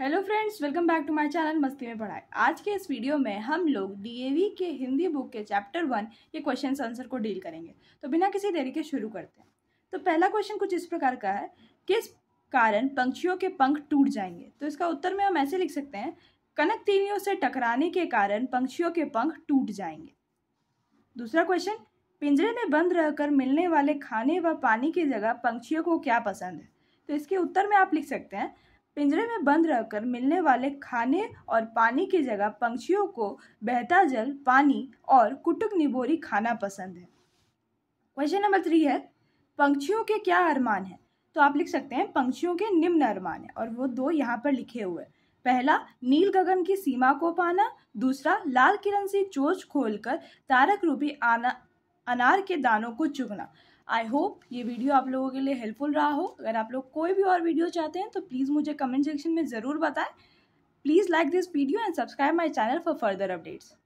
hello friends welcome back to my channel मस्ती में पढ़ाई आज के इस वीडियो में हम लोग डीएवी के हिंदी बुक के चैप्टर वन के क्वेश्चन आंसर को डील करेंगे तो बिना किसी देरी के शुरू करते हैं तो पहला क्वेश्चन कुछ इस प्रकार का है किस कारण पंक्षियों के पंख टूट जाएंगे तो इसका उत्तर में हम ऐसे लिख सकते हैं कनक तीनियों से टकराने के कारण पंक्षियों के पंख टूट जाएंगे दूसरा क्वेश्चन पिंजरे में बंद रहकर मिलने वाले खाने व पानी की जगह पंक्षियों को क्या पसंद है तो इसके उत्तर में आप लिख सकते हैं पिंजरे में बंद रहकर मिलने वाले खाने और पानी की जगह पंछियों को बहता जल पानी और कुटुक निबोरी खाना पसंद है क्वेश्चन नंबर थ्री है पंछियों के क्या अरमान है तो आप लिख सकते हैं पंछियों के निम्न अरमान है और वो दो यहाँ पर लिखे हुए हैं पहला नील गगन की सीमा को पाना दूसरा लाल किरण से चोच खोलकर तारक रूपी आना अनार के दानों को चुगना आई होप ये वीडियो आप लोगों के लिए हेल्पफुल रहा हो अगर आप लोग कोई भी और वीडियो चाहते हैं तो प्लीज़ मुझे कमेंट सेक्शन में ज़रूर बताएं please like this video and subscribe my channel for further updates